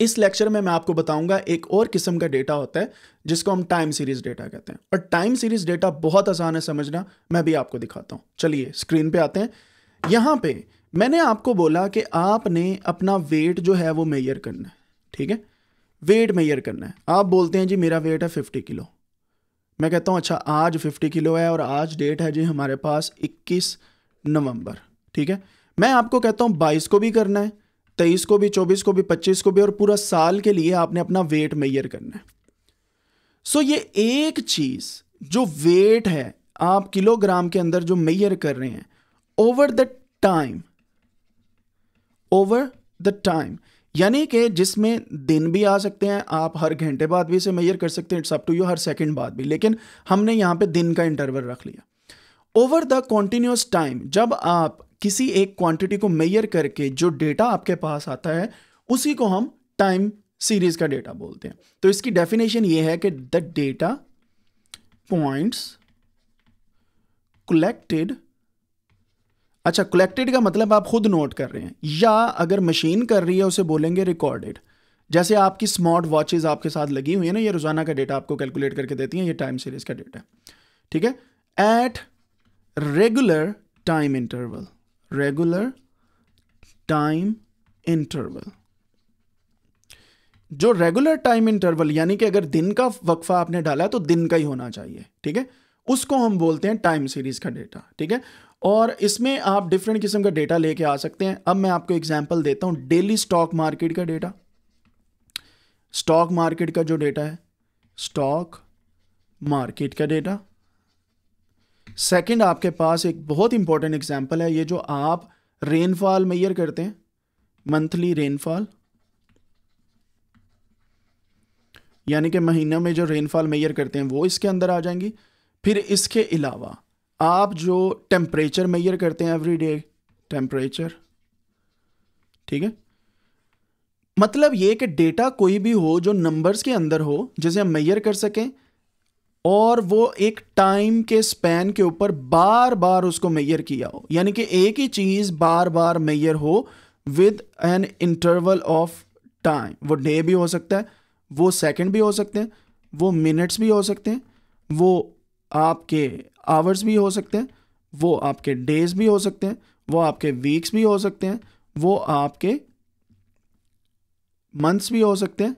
इस लेक्चर में मैं आपको बताऊंगा एक और किस्म का डेटा होता है जिसको हम टाइम सीरीज डेटा कहते हैं और टाइम सीरीज डेटा बहुत आसान है समझना मैं भी आपको दिखाता हूँ चलिए स्क्रीन पे आते हैं यहाँ पे मैंने आपको बोला कि आपने अपना वेट जो है वो मेयर करना है ठीक है वेट मेयर करना है आप बोलते हैं जी मेरा वेट है फिफ्टी किलो मैं कहता हूँ अच्छा आज फिफ्टी किलो है और आज डेट है जी हमारे पास इक्कीस नवंबर ठीक है मैं आपको कहता हूँ बाईस को भी करना है तेईस को भी चौबीस को भी पच्चीस को भी और पूरा साल के लिए आपने अपना वेट मेयर करना है सो ये एक चीज़ जो वेट है आप किलोग्राम के अंदर जो मेयर कर रहे हैं over the time over the time यानी कि जिसमें दिन भी आ सकते हैं आप हर घंटे बाद भी इसे मेयर कर सकते हैं इट्स अप टू यू हर सेकंड बाद भी लेकिन हमने यहां पे दिन का इंटरवल रख लिया ओवर द कॉन्टिन्यूस टाइम जब आप किसी एक क्वांटिटी को मेयर करके जो डेटा आपके पास आता है उसी को हम टाइम सीरीज का डेटा बोलते हैं तो इसकी डेफिनेशन ये है कि द डेटा पॉइंट्स कलेक्टेड अच्छा कलेक्टेड का मतलब आप खुद नोट कर रहे हैं या अगर मशीन कर रही है उसे बोलेंगे रिकॉर्डेड जैसे आपकी स्मार्ट वॉचेज आपके साथ लगी हुई है ना ये रोजाना का डेटा आपको कैलकुलेट करके देती हैं ये टाइम सीरीज का डेटा ठीक है at regular time interval regular time interval जो रेगुलर टाइम इंटरवल यानी कि अगर दिन का वक्फा आपने डाला है तो दिन का ही होना चाहिए ठीक है उसको हम बोलते हैं टाइम सीरीज का डेटा ठीक है और इसमें आप डिफरेंट किस्म का डेटा लेके आ सकते हैं अब मैं आपको एग्जांपल देता हूं डेली स्टॉक मार्केट का डेटा स्टॉक मार्केट का जो डेटा है स्टॉक मार्केट का डेटा सेकंड आपके पास एक बहुत इंपॉर्टेंट एग्जांपल है ये जो आप रेनफॉल मैयर करते हैं मंथली रेनफॉल यानी कि महीने में जो रेनफॉल मैयर करते हैं वो इसके अंदर आ जाएंगी फिर इसके अलावा आप जो टेम्परेचर मैयर करते हैं एवरी डे टेम्परेचर ठीक है मतलब ये कि डेटा कोई भी हो जो नंबर्स के अंदर हो जिसे हम मैयर कर सकें और वो एक टाइम के स्पैन के ऊपर बार बार उसको मैयर किया हो यानी कि एक ही चीज़ बार बार मैयर हो with an interval of time वो डे भी हो सकता है वो सेकंड भी हो सकते हैं वो मिनट्स भी हो सकते हैं वो आपके आवर्स भी हो सकते हैं वो आपके डेज भी हो सकते हैं वो आपके वीक्स भी हो सकते हैं वो आपके मंथ्स भी हो सकते हैं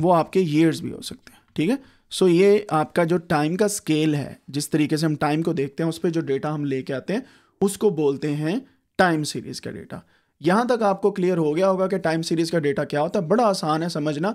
वो आपके ईयर्स भी हो सकते हैं ठीक है सो so, ये आपका जो टाइम का स्केल है जिस तरीके से हम टाइम को देखते हैं उस पर जो डेटा हम लेके आते हैं उसको बोलते हैं टाइम सीरीज़ का डेटा यहां तक आपको क्लियर हो गया होगा कि टाइम सीरीज़ का डेटा क्या होता है बड़ा आसान है समझना